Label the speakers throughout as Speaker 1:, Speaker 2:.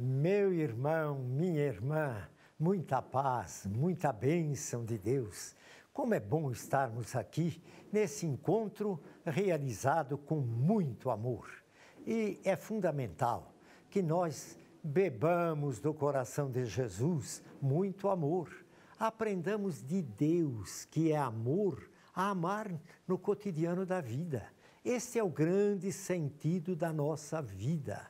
Speaker 1: Meu irmão, minha irmã, muita paz, muita bênção de Deus. Como é bom estarmos aqui nesse encontro realizado com muito amor. E é fundamental que nós bebamos do coração de Jesus muito amor. Aprendamos de Deus, que é amor, a amar no cotidiano da vida. Este é o grande sentido da nossa vida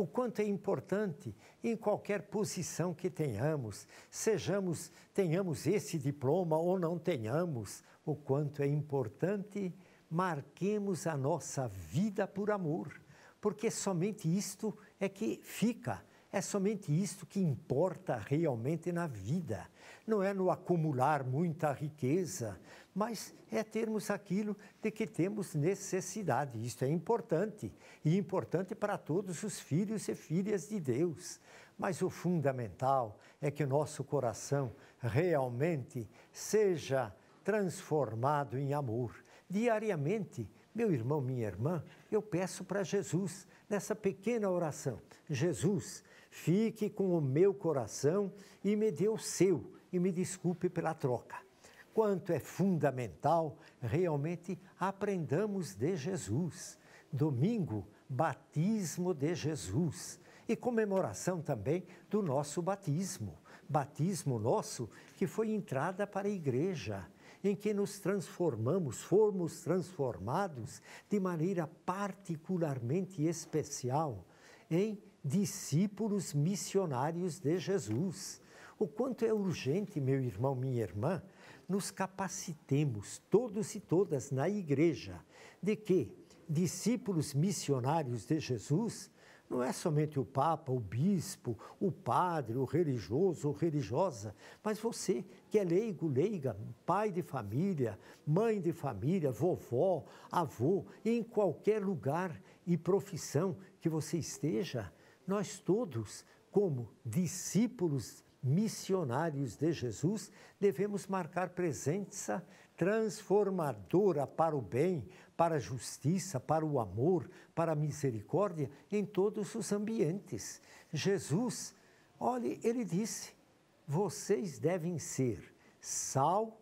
Speaker 1: o quanto é importante em qualquer posição que tenhamos, sejamos tenhamos esse diploma ou não tenhamos, o quanto é importante marquemos a nossa vida por amor, porque somente isto é que fica, é somente isto que importa realmente na vida não é no acumular muita riqueza, mas é termos aquilo de que temos necessidade. Isso é importante e importante para todos os filhos e filhas de Deus. Mas o fundamental é que o nosso coração realmente seja transformado em amor. Diariamente, meu irmão, minha irmã, eu peço para Jesus, nessa pequena oração: Jesus, fique com o meu coração e me dê o seu e me desculpe pela troca. Quanto é fundamental, realmente aprendamos de Jesus. Domingo, batismo de Jesus e comemoração também do nosso batismo. Batismo nosso que foi entrada para a igreja, em que nos transformamos, fomos transformados de maneira particularmente especial em discípulos missionários de Jesus o quanto é urgente, meu irmão, minha irmã, nos capacitemos, todos e todas, na igreja, de que discípulos missionários de Jesus não é somente o Papa, o Bispo, o Padre, o religioso ou religiosa, mas você que é leigo, leiga, pai de família, mãe de família, vovó, avô, em qualquer lugar e profissão que você esteja, nós todos, como discípulos missionários de Jesus, devemos marcar presença transformadora para o bem, para a justiça, para o amor, para a misericórdia em todos os ambientes. Jesus, olhe, ele disse: vocês devem ser sal,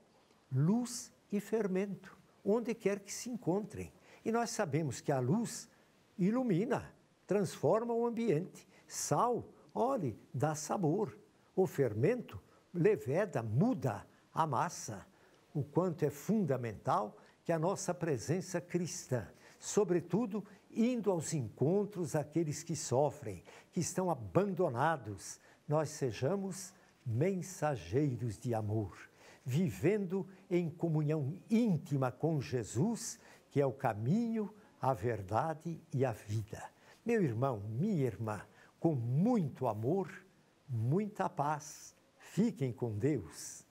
Speaker 1: luz e fermento, onde quer que se encontrem. E nós sabemos que a luz ilumina, transforma o ambiente. Sal, olhe, dá sabor o fermento leveda, muda a massa, o quanto é fundamental que a nossa presença cristã, sobretudo indo aos encontros daqueles que sofrem, que estão abandonados, nós sejamos mensageiros de amor, vivendo em comunhão íntima com Jesus, que é o caminho, a verdade e a vida. Meu irmão, minha irmã, com muito amor, muita paz. Fiquem com Deus.